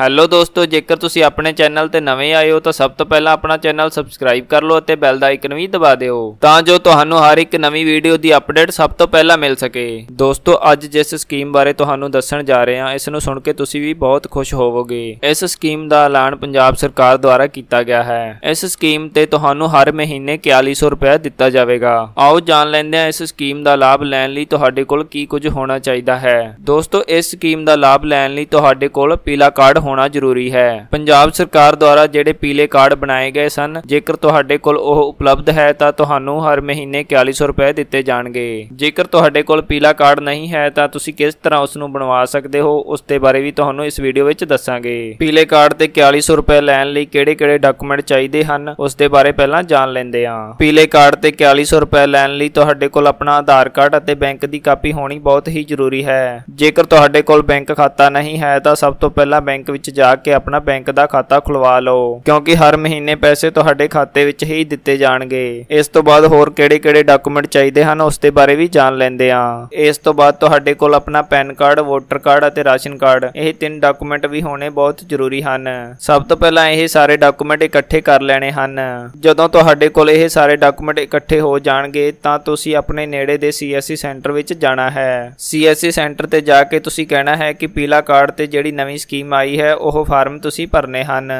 hello ਦੋਸਤੋ ਜੇਕਰ ਤੁਸੀਂ ਆਪਣੇ ਚੈਨਲ ਤੇ ਨਵੇਂ ਆਏ ਹੋ ਤਾਂ ਸਭ ਤੋਂ ਪਹਿਲਾਂ ਆਪਣਾ ਚੈਨਲ ਸਬਸਕ੍ਰਾਈਬ ਕਰ ਲਓ ਅਤੇ ਬੈਲ ਦਾ ਆਈਕਨ ਵੀ ਦਬਾ ਦਿਓ ਤਾਂ ਜੋ ਤੁਹਾਨੂੰ ਹਰ ਇੱਕ ਨਵੀਂ ਵੀਡੀਓ ਦੀ ਅਪਡੇਟ ਸਭ ਤੋਂ ਪਹਿਲਾਂ ਮਿਲ ਸਕੇ ਦੋਸਤੋ ਅੱਜ ਜਿਸ ਸਕੀਮ ਬਾਰੇ ਤੁਹਾਨੂੰ ਦੱਸਣ ਜਾ ਰਹੇ ਹਾਂ ਇਸ ਨੂੰ ਸੁਣ ਕੇ ਤੁਸੀਂ ਵੀ ਬਹੁਤ ਖੁਸ਼ ਹੋਵੋਗੇ ਇਸ ਸਕੀਮ ਦਾ ਐਲਾਨ ਪੰਜਾਬ ਸਰਕਾਰ ਦੁਆਰਾ ਕੀਤਾ ਗਿਆ ਹੈ ਇਸ ਸਕੀਮ ਤੇ ਤੁਹਾਨੂੰ ਹਰ ਮਹੀਨੇ 4100 ਰੁਪਏ ਦਿੱਤਾ ਜਾਵੇਗਾ ਆਓ ਜਾਣ ਲੈਂਦੇ ਹਾਂ ਇਸ ਸਕੀਮ ਦਾ ਲਾਭ ਲੈਣ ਲਈ ਤੁਹਾਡੇ ਕੋਲ ਕੀ ਕੁਝ ਹੋਣਾ ਚਾਹੀਦਾ ਹੈ ਦੋਸਤੋ ਇਸ ਸਕੀਮ ਦਾ ਲਾਭ ਲੈਣ ਲਈ ਤੁਹਾਡੇ ਕੋਲ ਪੀਲਾ ਕਾਰਡ ਹੋਣਾ ਜ਼ਰੂਰੀ ਹੈ ਪੰਜਾਬ ਸਰਕਾਰ ਦੁਆਰਾ ਜਿਹੜੇ ਪੀਲੇ ਕਾਰਡ ਬਣਾਏ ਗਏ ਸਨ ਜੇਕਰ ਤੁਹਾਡੇ ਕੋਲ ਉਹ ਉਪਲਬਧ ਹੈ ਤਾਂ ਤੁਹਾਨੂੰ ਹਰ ਮਹੀਨੇ 4100 ਰੁਪਏ ਦਿੱਤੇ ਜਾਣਗੇ ਜੇਕਰ ਤੁਹਾਡੇ ਕੋਲ ਪੀਲਾ ਕਾਰਡ ਨਹੀਂ ਹੈ ਤਾਂ ਤੁਸੀਂ ਕਿਸ ਤਰ੍ਹਾਂ ਉਸ ਨੂੰ ਬਣਵਾ ਸਕਦੇ ਹੋ ਉਸ ਦੇ ਬਾਰੇ ਵੀ ਤੁਹਾਨੂੰ ਇਸ ਵੀਡੀਓ ਵਿੱਚ ਦੱਸਾਂਗੇ ਪੀਲੇ ਕਾਰਡ ਤੇ 4100 ਰੁਪਏ ਲੈਣ ਲਈ ਕਿਹੜੇ-ਕਿਹੜੇ ਡਾਕੂਮੈਂਟ ਚਾਹੀਦੇ ਹਨ ਉਸ ਦੇ ਬਾਰੇ ਪਹਿਲਾਂ ਜਾਣ ਲੈਂਦੇ ਹਾਂ ਪੀਲੇ ਕਾਰਡ ਤੇ 4100 ਰੁਪਏ ਲੈਣ ਲਈ ਤੁਹਾਡੇ ਕੋਲ ਆਪਣਾ ਆਧਾਰ ਕਾਰਡ ਅਤੇ ਬੈਂਕ ਦੀ ਕਾਪੀ ਹੋਣੀ ਬਹੁਤ ਹੀ ਜ਼ਰੂਰੀ ਹੈ ਜੇਕਰ ਤੁਹਾਡੇ ਕੋਲ ਬੈਂਕ ਖਾਤਾ ਨਹੀਂ ਹੈ ਤਾਂ ਸਭ ਤੋਂ ਪਹਿਲਾਂ ਬੈਂਕ ਵਿੱਚ ਜਾ ਕੇ ਆਪਣਾ ਬੈਂਕ ਦਾ ਖਾਤਾ ਖੁਲਵਾ ਲਓ ਕਿਉਂਕਿ ਹਰ ਮਹੀਨੇ ਪੈਸੇ ਤੁਹਾਡੇ ਖਾਤੇ ਵਿੱਚ ਹੀ ਦਿੱਤੇ ਜਾਣਗੇ ਇਸ ਤੋਂ ਬਾਅਦ ਹੋਰ ਕਿਹੜੇ-ਕਿਹੜੇ ਡਾਕੂਮੈਂਟ ਚਾਹੀਦੇ ਹਨ ਉਸ ਦੇ ਬਾਰੇ ਵੀ ਜਾਣ ਲੈਂਦੇ ਆ ਇਸ ਤੋਂ ਬਾਅਦ ਤੁਹਾਡੇ ਕੋਲ ਆਪਣਾ ਪੈਨ ਕਾਰਡ ਵੋਟਰ ਕਾਰਡ ਅਤੇ ਰਾਸ਼ਨ ਕਾਰਡ ਇਹ ਤਿੰਨ ਡਾਕੂਮੈਂਟ ਵੀ ਹੋਣੇ ਬਹੁਤ ਜ਼ਰੂਰੀ ਹਨ ਸਭ ਤੋਂ ਪਹਿਲਾਂ ਇਹ ਸਾਰੇ ਡਾਕੂਮੈਂਟ ਇਕੱਠੇ ਕਰ ਲੈਣੇ ਹਨ ਜਦੋਂ ਤੁਹਾਡੇ ਕੋਲ ਇਹ ਸਾਰੇ ਡਾਕੂਮੈਂਟ ਇਕੱਠੇ ਹੋ ਜਾਣਗੇ ਤਾਂ ਤੁਸੀਂ ਆਪਣੇ ਨੇੜੇ ਦੇ ਸੀਐਸਸੀ ਸੈਂਟਰ ਵਿੱਚ ਜਾਣਾ ਹੈ ਸੀਐਸਸੀ ਸੈਂਟਰ ਤੇ ਜਾ ਕੇ ਤੁਸੀਂ ਕਹਿਣਾ ਹੈ ਕਿ ਪੀਲਾ ਕਾਰਡ ਤੇ ਜਿਹੜੀ ਨਵੀਂ ਸਕੀਮ ਆਈ ਹੈ ਹੈ ਉਹ ਫਾਰਮ ਤੁਸੀਂ ਭਰਨੇ ਹਨ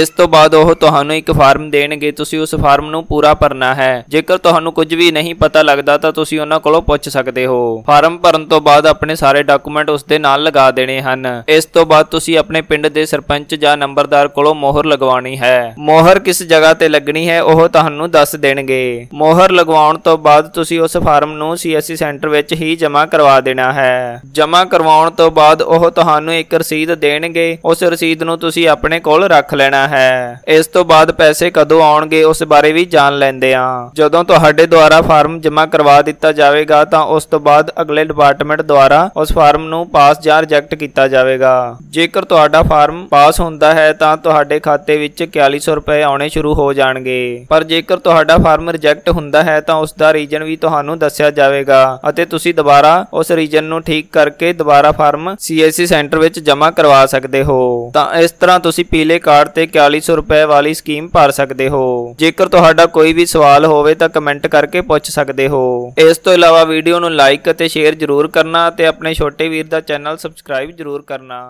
ਇਸ ਤੋਂ ਬਾਅਦ ਉਹ ਤੁਹਾਨੂੰ ਇੱਕ ਫਾਰਮ ਦੇਣਗੇ ਤੁਸੀਂ ਉਸ ਫਾਰਮ ਨੂੰ ਪੂਰਾ ਭਰਨਾ ਹੈ ਜੇਕਰ ਤੁਹਾਨੂੰ ਕੁਝ ਵੀ ਨਹੀਂ ਪਤਾ ਲੱਗਦਾ ਤਾਂ ਤੁਸੀਂ ਉਹਨਾਂ ਕੋਲੋਂ ਪੁੱਛ ਸਕਦੇ ਹੋ ਫਾਰਮ ਭਰਨ ਤੋਂ ਬਾਅਦ ਆਪਣੇ ਸਾਰੇ ਡਾਕੂਮੈਂਟ ਉਸ ਦੇ ਨਾਲ ਲਗਾ ਦੇਣੇ ਹਨ ਇਸ ਤੋਂ ਬਾਅਦ ਤੁਸੀਂ ਆਪਣੇ ਪਿੰਡ ਦੇ ਸਰਪੰਚ ਜਾਂ ਨੰਬਰਦਾਰ ਕੋਲੋਂ ਮੋਹਰ ਲਗਵਾਉਣੀ ਹੈ ਮੋਹਰ ਕਿਸ ਜਗ੍ਹਾ ਤੇ ਲੱਗਣੀ ਹੈ ਉਹ ਤੁਹਾਨੂੰ ਦੱਸ ਦੇਣਗੇ ਮੋਹਰ ਲਗਵਾਉਣ ਤੋਂ ਬਾਅਦ ਤੁਸੀਂ ਉਸ ਫਾਰਮ ਨੂੰ ਸੀਐਸਸੀ ਸੈਂਟਰ ਵਿੱਚ ਹੀ ਜਮ੍ਹਾਂ ਕਰਵਾ ਦੇਣਾ ਹੈ ਜਮ੍ਹਾਂ ਕਰਵਾਉਣ ਤੋਂ ਬਾਅਦ ਉਹ ਤੁਹਾਨੂੰ ਇੱਕ ਰਸੀਦ ਦੇਣਗੇ ਉਸ ਰਸੀਦ ਨੂੰ ਤੁਸੀਂ ਆਪਣੇ ਕੋਲ ਰੱਖ ਲੈਣਾ ਹੈ ਇਸ ਤੋਂ ਬਾਅਦ ਪੈਸੇ ਕਦੋਂ ਆਉਣਗੇ ਉਸ ਬਾਰੇ ਵੀ ਜਾਣ ਲੈਂਦੇ ਆ ਜਦੋਂ ਤੁਹਾਡੇ ਦੁਆਰਾ ਫਾਰਮ ਜਮ੍ਹਾਂ ਕਰਵਾ ਦਿੱਤਾ ਜਾਵੇਗਾ ਤਾਂ ਉਸ ਤੋਂ ਬਾਅਦ ਅਗਲੇ ਡਿਪਾਰਟਮੈਂਟ ਦੁਆਰਾ ਉਸ ਫਾਰਮ ਨੂੰ ਪਾਸ ਜਾਂ ਰਿਜੈਕਟ ਕੀਤਾ ਜਾਵੇਗਾ ਜੇਕਰ ਤੁਹਾਡਾ ਫਾਰਮ ਪਾਸ ਹੁੰਦਾ ਹੈ ਤਾਂ ਤੁਹਾਡੇ ਖਾਤੇ ਵਿੱਚ 4100 ਰੁਪਏ ਆਉਣੇ ਸ਼ੁਰੂ ਹੋ ਜਾਣਗੇ ਪਰ ਜੇਕਰ ਤੁਹਾਡਾ ਫਾਰਮ ਰਿਜੈਕਟ ਹੁੰਦਾ ਹੈ ਤਾਂ ਉਸ ਦਾ ਰੀਜਨ ਵੀ ਤੁਹਾਨੂੰ ਦੱਸਿਆ ਜਾਵੇਗਾ ਅਤੇ ਤੁਸੀਂ ਦੁਬਾਰਾ ਉਸ ਰੀਜਨ ਨੂੰ ਠੀਕ ਕਰਕੇ ਦੁਬਾਰਾ ਫਾਰਮ ਸੀਐਸਸੀ ਸੈਂਟਰ ਵਿੱਚ ਜਮ੍ਹਾਂ ਕਰਵਾ ਸਕਦੇ ਹੋ ਹੋ ਤਾਂ ਇਸ ਤਰ੍ਹਾਂ ਤੁਸੀਂ ਪੀਲੇ ਕਾਰਡ ਤੇ 4100 ਰੁਪਏ ਵਾਲੀ ਸਕੀਮ ਭਰ ਸਕਦੇ ਹੋ ਜੇਕਰ ਤੁਹਾਡਾ ਕੋਈ ਵੀ ਸਵਾਲ ਹੋਵੇ ਤਾਂ ਕਮੈਂਟ ਕਰਕੇ ਪੁੱਛ ਸਕਦੇ ਹੋ ਇਸ ਤੋਂ ਇਲਾਵਾ ਵੀਡੀਓ ਨੂੰ ਲਾਈਕ ਅਤੇ ਸ਼ੇਅਰ ਜ਼ਰੂਰ ਕਰਨਾ ਤੇ ਆਪਣੇ ਛੋਟੇ ਵੀਰ ਦਾ ਚੈਨਲ ਸਬਸਕ੍ਰਾਈਬ ਜ਼ਰੂਰ ਕਰਨਾ